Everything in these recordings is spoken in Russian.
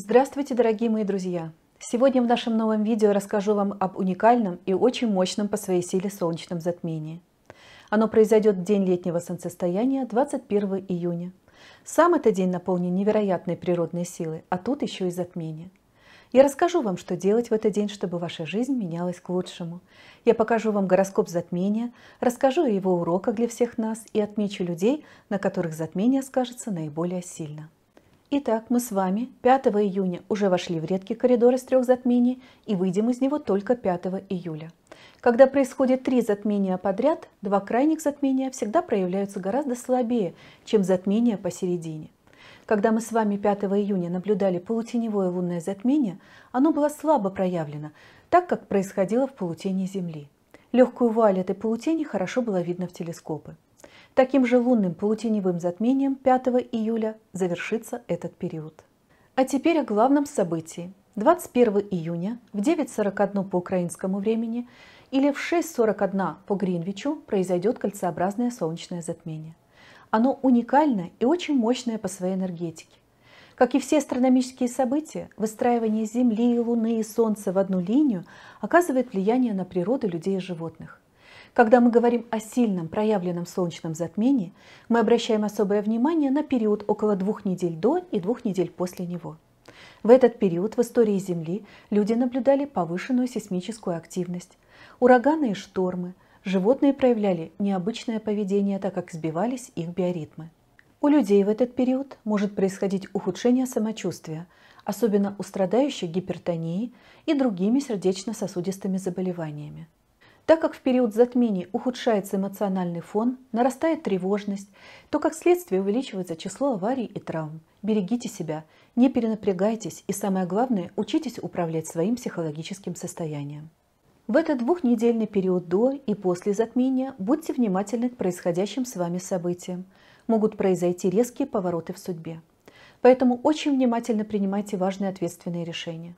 Здравствуйте, дорогие мои друзья! Сегодня в нашем новом видео расскажу вам об уникальном и очень мощном по своей силе солнечном затмении. Оно произойдет в день летнего солнцестояния 21 июня. Сам этот день наполнен невероятной природной силой, а тут еще и затмение. Я расскажу вам, что делать в этот день, чтобы ваша жизнь менялась к лучшему. Я покажу вам гороскоп затмения, расскажу о его уроках для всех нас и отмечу людей, на которых затмение скажется наиболее сильно. Итак, мы с вами 5 июня уже вошли в редкий коридор из трех затмений и выйдем из него только 5 июля. Когда происходит три затмения подряд, два крайних затмения всегда проявляются гораздо слабее, чем затмения посередине. Когда мы с вами 5 июня наблюдали полутеневое лунное затмение, оно было слабо проявлено, так как происходило в полутени Земли. Легкую вуаль этой полутени хорошо было видно в телескопы. Таким же лунным паутиневым затмением 5 июля завершится этот период. А теперь о главном событии. 21 июня в 9.41 по украинскому времени или в 6.41 по Гринвичу произойдет кольцеобразное солнечное затмение. Оно уникальное и очень мощное по своей энергетике. Как и все астрономические события, выстраивание Земли, Луны и Солнца в одну линию оказывает влияние на природу людей и животных. Когда мы говорим о сильном проявленном солнечном затмении, мы обращаем особое внимание на период около двух недель до и двух недель после него. В этот период в истории Земли люди наблюдали повышенную сейсмическую активность, ураганы и штормы, животные проявляли необычное поведение, так как сбивались их биоритмы. У людей в этот период может происходить ухудшение самочувствия, особенно у страдающих гипертонией и другими сердечно-сосудистыми заболеваниями. Так как в период затмений ухудшается эмоциональный фон, нарастает тревожность, то как следствие увеличивается число аварий и травм. Берегите себя, не перенапрягайтесь и самое главное, учитесь управлять своим психологическим состоянием. В этот двухнедельный период до и после затмения будьте внимательны к происходящим с вами событиям. Могут произойти резкие повороты в судьбе. Поэтому очень внимательно принимайте важные ответственные решения.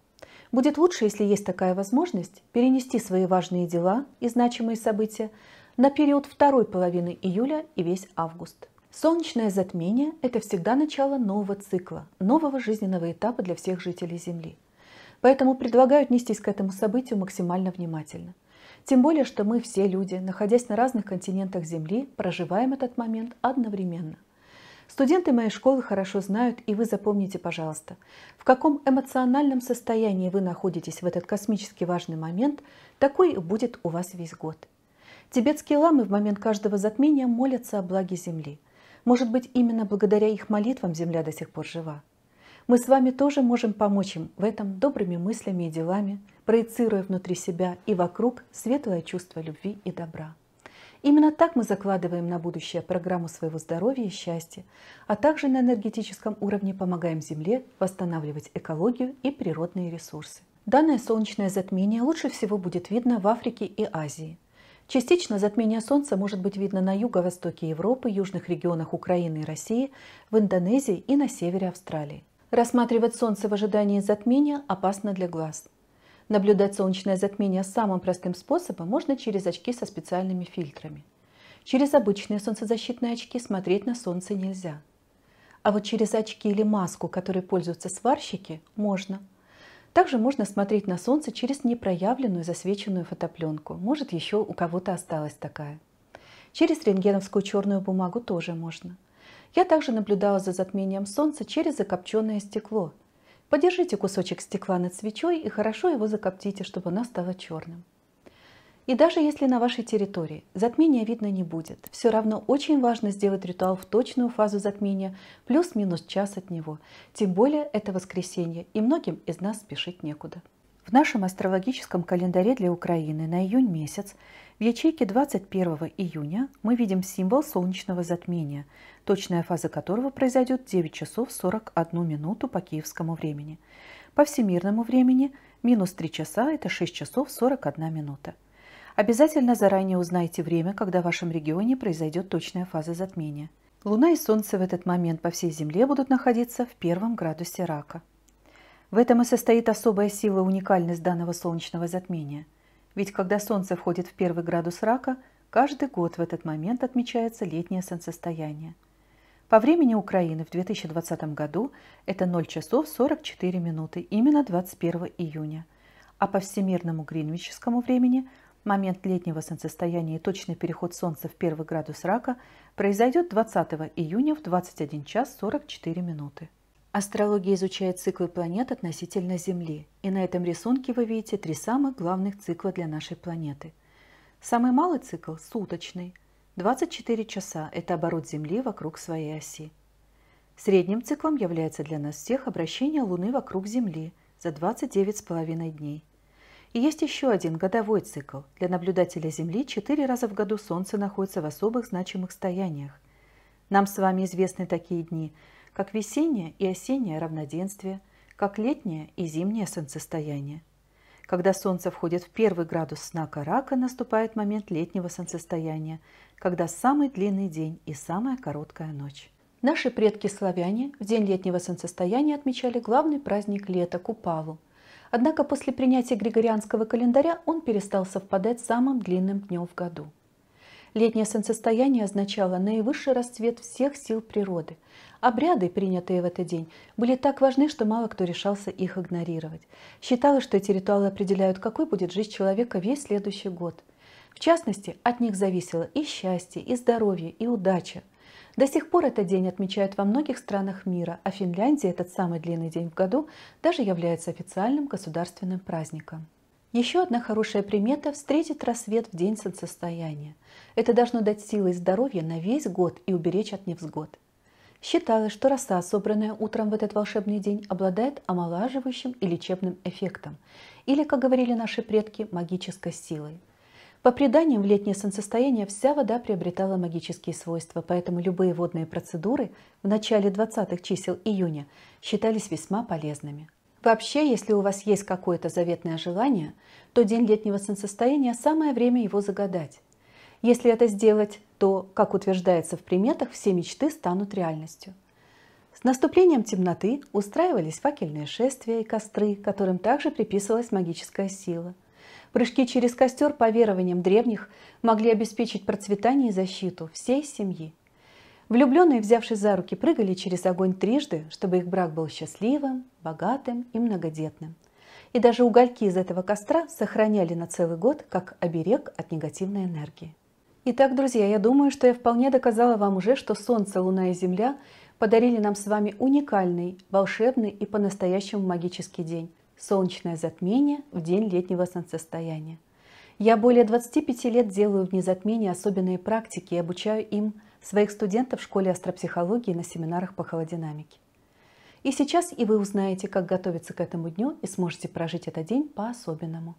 Будет лучше, если есть такая возможность, перенести свои важные дела и значимые события на период второй половины июля и весь август. Солнечное затмение – это всегда начало нового цикла, нового жизненного этапа для всех жителей Земли. Поэтому предлагаю отнестись к этому событию максимально внимательно. Тем более, что мы все люди, находясь на разных континентах Земли, проживаем этот момент одновременно – Студенты моей школы хорошо знают, и вы запомните, пожалуйста, в каком эмоциональном состоянии вы находитесь в этот космически важный момент, такой будет у вас весь год. Тибетские ламы в момент каждого затмения молятся о благе Земли. Может быть, именно благодаря их молитвам Земля до сих пор жива. Мы с вами тоже можем помочь им в этом добрыми мыслями и делами, проецируя внутри себя и вокруг светлое чувство любви и добра. Именно так мы закладываем на будущее программу своего здоровья и счастья, а также на энергетическом уровне помогаем Земле восстанавливать экологию и природные ресурсы. Данное солнечное затмение лучше всего будет видно в Африке и Азии. Частично затмение Солнца может быть видно на юго-востоке Европы, южных регионах Украины и России, в Индонезии и на севере Австралии. Рассматривать Солнце в ожидании затмения опасно для глаз. Наблюдать солнечное затмение самым простым способом можно через очки со специальными фильтрами. Через обычные солнцезащитные очки смотреть на солнце нельзя. А вот через очки или маску, которые пользуются сварщики, можно. Также можно смотреть на солнце через непроявленную засвеченную фотопленку. Может, еще у кого-то осталась такая. Через рентгеновскую черную бумагу тоже можно. Я также наблюдала за затмением солнца через закопченное стекло – Подержите кусочек стекла над свечой и хорошо его закоптите, чтобы оно стало черным. И даже если на вашей территории затмения видно не будет, все равно очень важно сделать ритуал в точную фазу затмения, плюс-минус час от него. Тем более это воскресенье, и многим из нас спешить некуда. В нашем астрологическом календаре для Украины на июнь месяц в ячейке 21 июня мы видим символ солнечного затмения, точная фаза которого произойдет 9 часов 41 минуту по киевскому времени. По всемирному времени минус 3 часа – это 6 часов 41 минута. Обязательно заранее узнайте время, когда в вашем регионе произойдет точная фаза затмения. Луна и Солнце в этот момент по всей Земле будут находиться в первом градусе рака. В этом и состоит особая сила и уникальность данного солнечного затмения – ведь когда солнце входит в первый градус рака, каждый год в этот момент отмечается летнее солнцестояние. По времени Украины в 2020 году это 0 часов 44 минуты, именно 21 июня. А по всемирному гринвическому времени момент летнего солнцестояния и точный переход Солнца в первый градус рака произойдет 20 июня в 21 час 44 минуты. Астрология изучает циклы планет относительно Земли, и на этом рисунке вы видите три самых главных цикла для нашей планеты. Самый малый цикл – суточный, 24 часа – это оборот Земли вокруг своей оси. Средним циклом является для нас всех обращение Луны вокруг Земли за 29,5 дней. И есть еще один годовой цикл. Для наблюдателя Земли четыре раза в году Солнце находится в особых значимых стояниях. Нам с вами известны такие дни – как весеннее и осеннее равноденствие, как летнее и зимнее солнцестояние. Когда солнце входит в первый градус знака рака, наступает момент летнего солнцестояния, когда самый длинный день и самая короткая ночь. Наши предки-славяне в день летнего солнцестояния отмечали главный праздник лета – Купалу. Однако после принятия григорианского календаря он перестал совпадать с самым длинным днем в году. Летнее солнцестояние означало наивысший расцвет всех сил природы, Обряды, принятые в этот день, были так важны, что мало кто решался их игнорировать. Считалось, что эти ритуалы определяют, какой будет жизнь человека весь следующий год. В частности, от них зависело и счастье, и здоровье, и удача. До сих пор этот день отмечают во многих странах мира, а в Финляндии этот самый длинный день в году даже является официальным государственным праздником. Еще одна хорошая примета – встретить рассвет в день солнцестояния. Это должно дать силы и здоровье на весь год и уберечь от невзгод. Считалось, что роса, собранная утром в этот волшебный день, обладает омолаживающим и лечебным эффектом, или, как говорили наши предки, магической силой. По преданиям, в летнее солнцестояние вся вода приобретала магические свойства, поэтому любые водные процедуры в начале 20-х чисел июня считались весьма полезными. Вообще, если у вас есть какое-то заветное желание, то день летнего солнцестояния – самое время его загадать. Если это сделать, то, как утверждается в приметах, все мечты станут реальностью. С наступлением темноты устраивались факельные шествия и костры, которым также приписывалась магическая сила. Прыжки через костер по верованиям древних могли обеспечить процветание и защиту всей семьи. Влюбленные, взявшись за руки, прыгали через огонь трижды, чтобы их брак был счастливым, богатым и многодетным. И даже угольки из этого костра сохраняли на целый год как оберег от негативной энергии. Итак, друзья, я думаю, что я вполне доказала вам уже, что Солнце, Луна и Земля подарили нам с вами уникальный, волшебный и по-настоящему магический день – солнечное затмение в день летнего солнцестояния. Я более 25 лет делаю в незатмении особенные практики и обучаю им своих студентов в школе астропсихологии на семинарах по холодинамике. И сейчас и вы узнаете, как готовиться к этому дню и сможете прожить этот день по-особенному.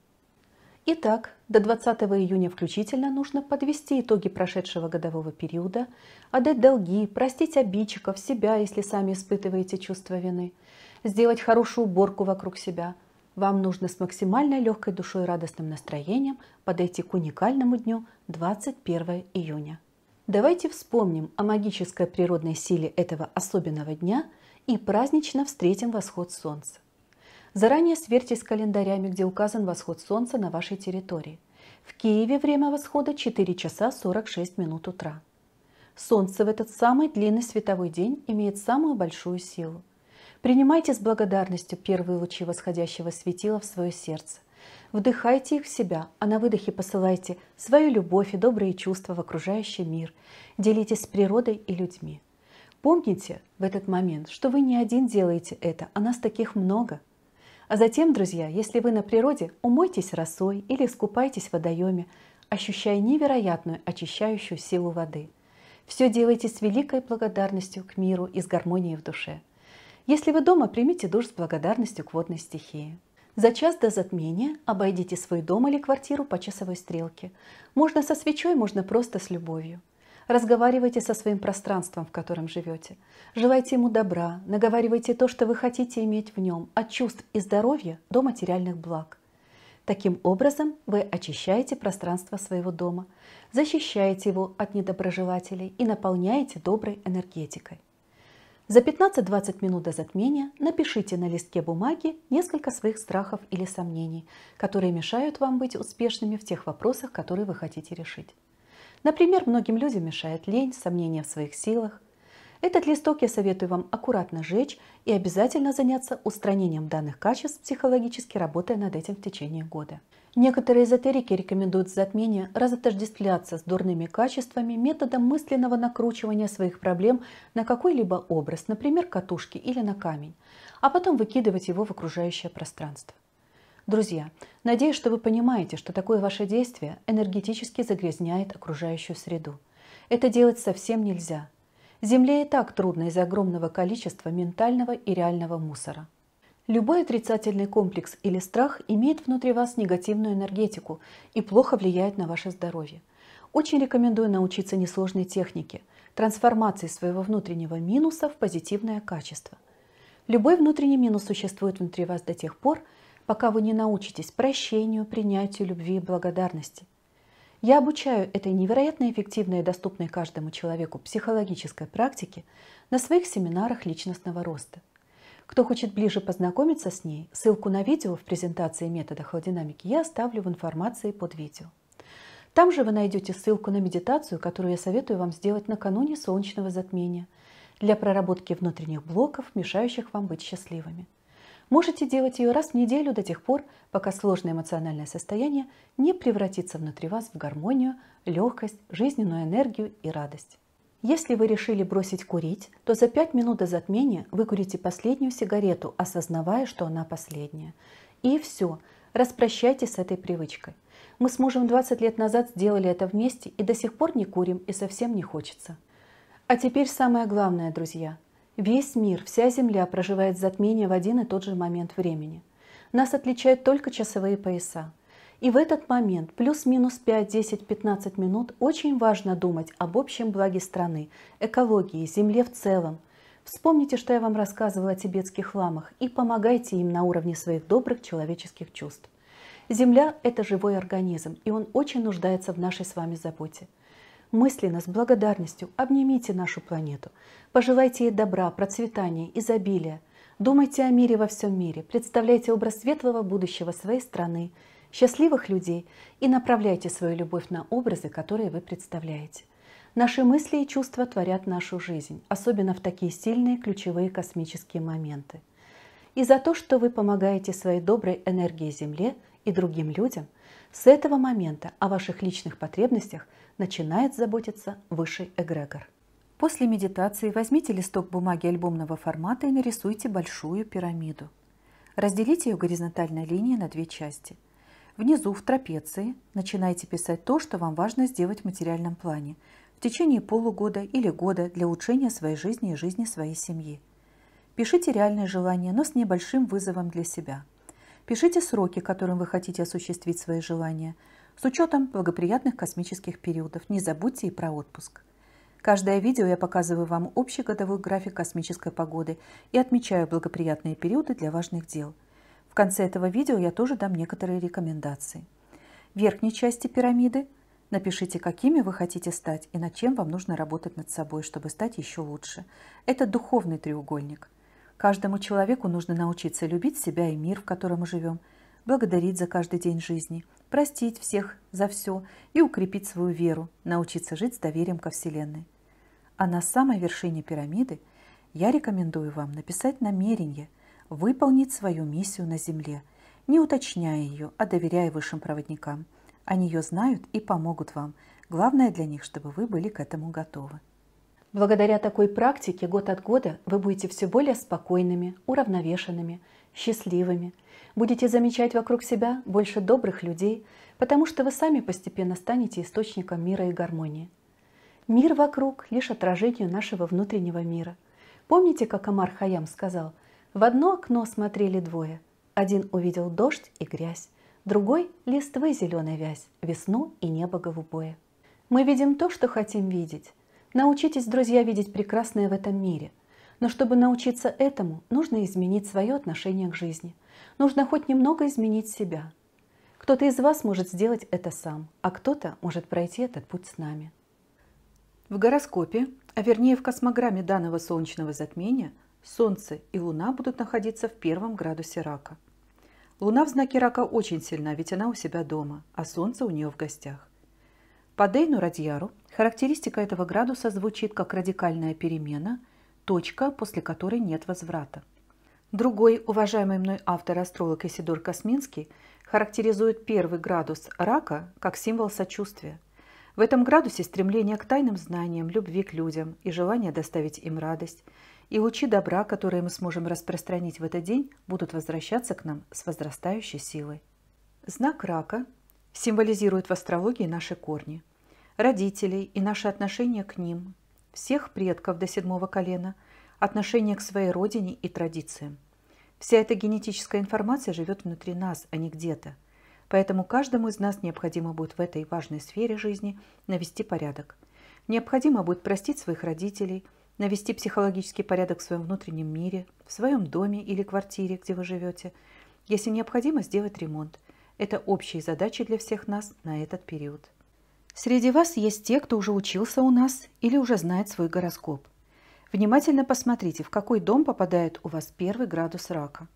Итак, до 20 июня включительно нужно подвести итоги прошедшего годового периода, отдать долги, простить обидчиков, себя, если сами испытываете чувство вины, сделать хорошую уборку вокруг себя. Вам нужно с максимально легкой душой и радостным настроением подойти к уникальному дню 21 июня. Давайте вспомним о магической природной силе этого особенного дня и празднично встретим восход солнца. Заранее сверьте с календарями, где указан восход солнца на вашей территории. В Киеве время восхода 4 часа 46 минут утра. Солнце в этот самый длинный световой день имеет самую большую силу. Принимайте с благодарностью первые лучи восходящего светила в свое сердце. Вдыхайте их в себя, а на выдохе посылайте свою любовь и добрые чувства в окружающий мир. Делитесь с природой и людьми. Помните в этот момент, что вы не один делаете это, а нас таких много – а затем, друзья, если вы на природе, умойтесь росой или искупайтесь в водоеме, ощущая невероятную очищающую силу воды. Все делайте с великой благодарностью к миру и с гармонией в душе. Если вы дома, примите душ с благодарностью к водной стихии. За час до затмения обойдите свой дом или квартиру по часовой стрелке. Можно со свечой, можно просто с любовью. Разговаривайте со своим пространством, в котором живете. Желайте ему добра, наговаривайте то, что вы хотите иметь в нем, от чувств и здоровья до материальных благ. Таким образом, вы очищаете пространство своего дома, защищаете его от недоброжелателей и наполняете доброй энергетикой. За 15-20 минут до затмения напишите на листке бумаги несколько своих страхов или сомнений, которые мешают вам быть успешными в тех вопросах, которые вы хотите решить. Например, многим людям мешает лень, сомнения в своих силах. Этот листок я советую вам аккуратно жечь и обязательно заняться устранением данных качеств, психологически работая над этим в течение года. Некоторые эзотерики рекомендуют затмение разотождествляться с дурными качествами методом мысленного накручивания своих проблем на какой-либо образ, например, катушки или на камень, а потом выкидывать его в окружающее пространство. Друзья, надеюсь, что вы понимаете, что такое ваше действие энергетически загрязняет окружающую среду. Это делать совсем нельзя. Земле и так трудно из-за огромного количества ментального и реального мусора. Любой отрицательный комплекс или страх имеет внутри вас негативную энергетику и плохо влияет на ваше здоровье. Очень рекомендую научиться несложной технике – трансформации своего внутреннего минуса в позитивное качество. Любой внутренний минус существует внутри вас до тех пор, пока вы не научитесь прощению, принятию, любви и благодарности. Я обучаю этой невероятно эффективной и доступной каждому человеку психологической практике на своих семинарах личностного роста. Кто хочет ближе познакомиться с ней, ссылку на видео в презентации метода холодинамики я оставлю в информации под видео. Там же вы найдете ссылку на медитацию, которую я советую вам сделать накануне солнечного затмения для проработки внутренних блоков, мешающих вам быть счастливыми. Можете делать ее раз в неделю до тех пор, пока сложное эмоциональное состояние не превратится внутри вас в гармонию, легкость, жизненную энергию и радость. Если вы решили бросить курить, то за 5 минут до затмения вы курите последнюю сигарету, осознавая, что она последняя. И все, распрощайтесь с этой привычкой. Мы с мужем 20 лет назад сделали это вместе и до сих пор не курим и совсем не хочется. А теперь самое главное, друзья – Весь мир, вся Земля проживает затмение в один и тот же момент времени. Нас отличают только часовые пояса. И в этот момент, плюс-минус 5, 10, 15 минут, очень важно думать об общем благе страны, экологии, Земле в целом. Вспомните, что я вам рассказывала о тибетских ламах, и помогайте им на уровне своих добрых человеческих чувств. Земля – это живой организм, и он очень нуждается в нашей с вами заботе мысленно, с благодарностью обнимите нашу планету. Пожелайте ей добра, процветания, изобилия. Думайте о мире во всем мире, представляйте образ светлого будущего своей страны, счастливых людей и направляйте свою любовь на образы, которые вы представляете. Наши мысли и чувства творят нашу жизнь, особенно в такие сильные ключевые космические моменты. И за то, что вы помогаете своей доброй энергии Земле и другим людям, с этого момента о ваших личных потребностях – начинает заботиться высший эгрегор. После медитации возьмите листок бумаги альбомного формата и нарисуйте большую пирамиду. Разделите ее горизонтальной линией на две части. Внизу в трапеции начинайте писать то, что вам важно сделать в материальном плане в течение полугода или года для улучшения своей жизни и жизни своей семьи. Пишите реальные желания, но с небольшим вызовом для себя. Пишите сроки, которым вы хотите осуществить свои желания – с учетом благоприятных космических периодов. Не забудьте и про отпуск. Каждое видео я показываю вам общий годовой график космической погоды и отмечаю благоприятные периоды для важных дел. В конце этого видео я тоже дам некоторые рекомендации. В верхней части пирамиды напишите, какими вы хотите стать и над чем вам нужно работать над собой, чтобы стать еще лучше. Это духовный треугольник. Каждому человеку нужно научиться любить себя и мир, в котором мы живем, благодарить за каждый день жизни – простить всех за все и укрепить свою веру, научиться жить с доверием ко Вселенной. А на самой вершине пирамиды я рекомендую вам написать намерение выполнить свою миссию на Земле, не уточняя ее, а доверяя высшим проводникам. Они ее знают и помогут вам. Главное для них, чтобы вы были к этому готовы. Благодаря такой практике год от года вы будете все более спокойными, уравновешенными – счастливыми. Будете замечать вокруг себя больше добрых людей, потому что вы сами постепенно станете источником мира и гармонии. Мир вокруг – лишь отражение нашего внутреннего мира. Помните, как Амар Хаям сказал, «В одно окно смотрели двое. Один увидел дождь и грязь, другой – листвы зеленая вязь, весну и небо голубое». Мы видим то, что хотим видеть. Научитесь, друзья, видеть прекрасное в этом мире – но чтобы научиться этому, нужно изменить свое отношение к жизни. Нужно хоть немного изменить себя. Кто-то из вас может сделать это сам, а кто-то может пройти этот путь с нами. В гороскопе, а вернее в космограмме данного солнечного затмения, Солнце и Луна будут находиться в первом градусе рака. Луна в знаке рака очень сильна, ведь она у себя дома, а Солнце у нее в гостях. По Дейну Радьяру характеристика этого градуса звучит как радикальная перемена – точка, после которой нет возврата. Другой уважаемый мной автор-астролог Исидор Косминский характеризует первый градус рака как символ сочувствия. В этом градусе стремление к тайным знаниям, любви к людям и желание доставить им радость, и лучи добра, которые мы сможем распространить в этот день, будут возвращаться к нам с возрастающей силой. Знак рака символизирует в астрологии наши корни, родителей и наши отношения к ним, всех предков до седьмого колена, отношение к своей родине и традициям. Вся эта генетическая информация живет внутри нас, а не где-то. Поэтому каждому из нас необходимо будет в этой важной сфере жизни навести порядок. Необходимо будет простить своих родителей, навести психологический порядок в своем внутреннем мире, в своем доме или квартире, где вы живете. Если необходимо, сделать ремонт. Это общие задачи для всех нас на этот период. Среди вас есть те, кто уже учился у нас или уже знает свой гороскоп. Внимательно посмотрите, в какой дом попадает у вас первый градус рака,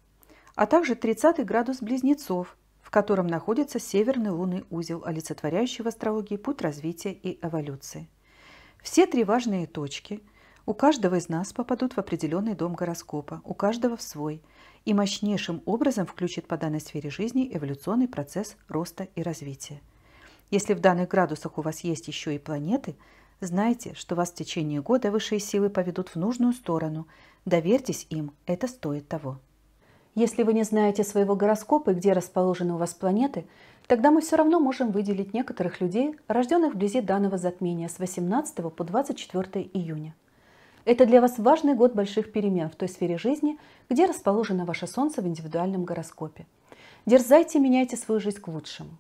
а также 30 градус близнецов, в котором находится северный лунный узел, олицетворяющий в астрологии путь развития и эволюции. Все три важные точки у каждого из нас попадут в определенный дом гороскопа, у каждого в свой, и мощнейшим образом включит по данной сфере жизни эволюционный процесс роста и развития. Если в данных градусах у вас есть еще и планеты, знайте, что вас в течение года высшие силы поведут в нужную сторону. Доверьтесь им, это стоит того. Если вы не знаете своего гороскопа и где расположены у вас планеты, тогда мы все равно можем выделить некоторых людей, рожденных вблизи данного затмения с 18 по 24 июня. Это для вас важный год больших перемен в той сфере жизни, где расположено ваше Солнце в индивидуальном гороскопе. Дерзайте, меняйте свою жизнь к лучшему.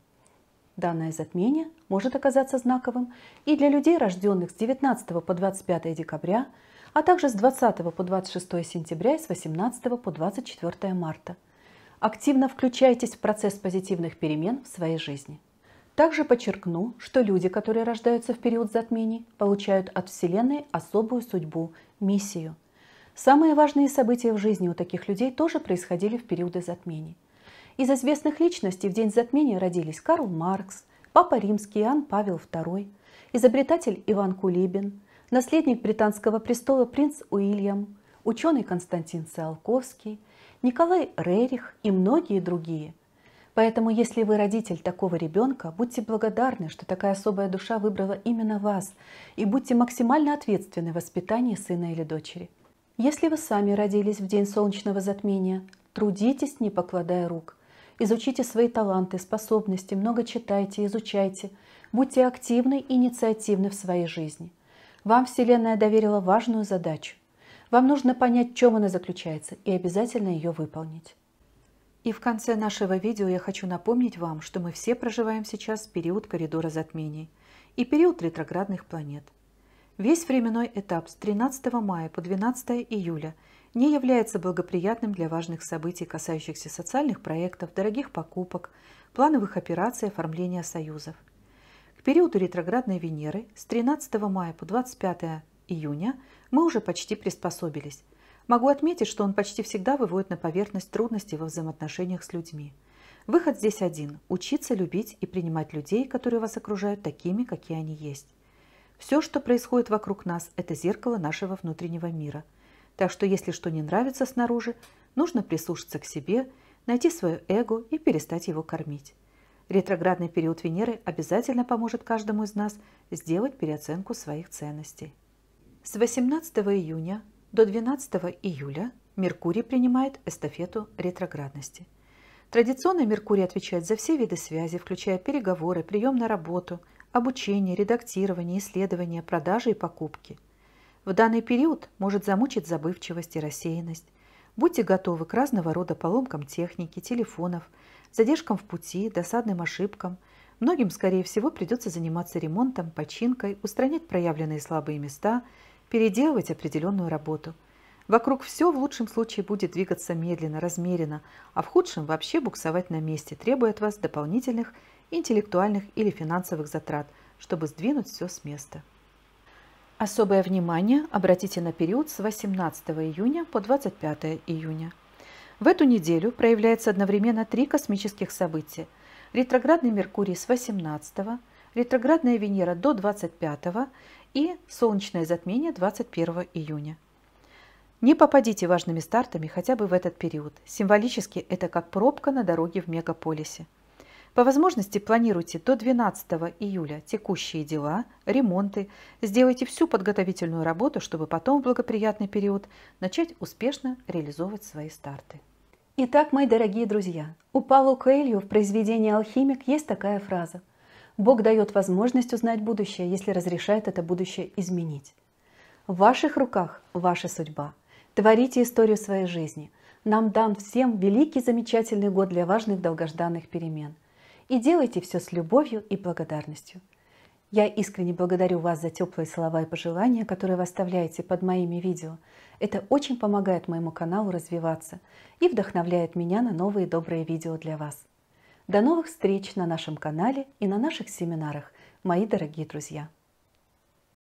Данное затмение может оказаться знаковым и для людей, рожденных с 19 по 25 декабря, а также с 20 по 26 сентября и с 18 по 24 марта. Активно включайтесь в процесс позитивных перемен в своей жизни. Также подчеркну, что люди, которые рождаются в период затмений, получают от Вселенной особую судьбу, миссию. Самые важные события в жизни у таких людей тоже происходили в периоды затмений. Из известных личностей в день затмения родились Карл Маркс, Папа Римский Иоанн Павел II, изобретатель Иван Кулибин, наследник британского престола принц Уильям, ученый Константин Циолковский, Николай Рерих и многие другие. Поэтому, если вы родитель такого ребенка, будьте благодарны, что такая особая душа выбрала именно вас, и будьте максимально ответственны в воспитании сына или дочери. Если вы сами родились в день солнечного затмения, трудитесь, не покладая рук – Изучите свои таланты, способности, много читайте, изучайте. Будьте активны и инициативны в своей жизни. Вам Вселенная доверила важную задачу. Вам нужно понять, в чем она заключается, и обязательно ее выполнить. И в конце нашего видео я хочу напомнить вам, что мы все проживаем сейчас период коридора затмений и период ретроградных планет. Весь временной этап с 13 мая по 12 июля – не является благоприятным для важных событий, касающихся социальных проектов, дорогих покупок, плановых операций оформления союзов. К периоду ретроградной Венеры с 13 мая по 25 июня мы уже почти приспособились. Могу отметить, что он почти всегда выводит на поверхность трудности во взаимоотношениях с людьми. Выход здесь один – учиться любить и принимать людей, которые вас окружают такими, какие они есть. Все, что происходит вокруг нас, это зеркало нашего внутреннего мира – так что если что не нравится снаружи, нужно прислушаться к себе, найти свое эго и перестать его кормить. Ретроградный период Венеры обязательно поможет каждому из нас сделать переоценку своих ценностей. С 18 июня до 12 июля Меркурий принимает эстафету ретроградности. Традиционно Меркурий отвечает за все виды связи, включая переговоры, прием на работу, обучение, редактирование, исследования, продажи и покупки. В данный период может замучить забывчивость и рассеянность. Будьте готовы к разного рода поломкам техники, телефонов, задержкам в пути, досадным ошибкам. Многим, скорее всего, придется заниматься ремонтом, починкой, устранять проявленные слабые места, переделывать определенную работу. Вокруг все в лучшем случае будет двигаться медленно, размеренно, а в худшем вообще буксовать на месте, требуя от вас дополнительных интеллектуальных или финансовых затрат, чтобы сдвинуть все с места. Особое внимание обратите на период с 18 июня по 25 июня. В эту неделю проявляется одновременно три космических события. Ретроградный Меркурий с 18, ретроградная Венера до 25 и солнечное затмение 21 июня. Не попадите важными стартами хотя бы в этот период. Символически это как пробка на дороге в мегаполисе. По возможности планируйте до 12 июля текущие дела, ремонты, сделайте всю подготовительную работу, чтобы потом в благоприятный период начать успешно реализовывать свои старты. Итак, мои дорогие друзья, у Павла Коэльо в произведении «Алхимик» есть такая фраза «Бог дает возможность узнать будущее, если разрешает это будущее изменить». В ваших руках ваша судьба. Творите историю своей жизни. Нам дан всем великий замечательный год для важных долгожданных перемен – и делайте все с любовью и благодарностью. Я искренне благодарю вас за теплые слова и пожелания, которые вы оставляете под моими видео. Это очень помогает моему каналу развиваться и вдохновляет меня на новые добрые видео для вас. До новых встреч на нашем канале и на наших семинарах, мои дорогие друзья!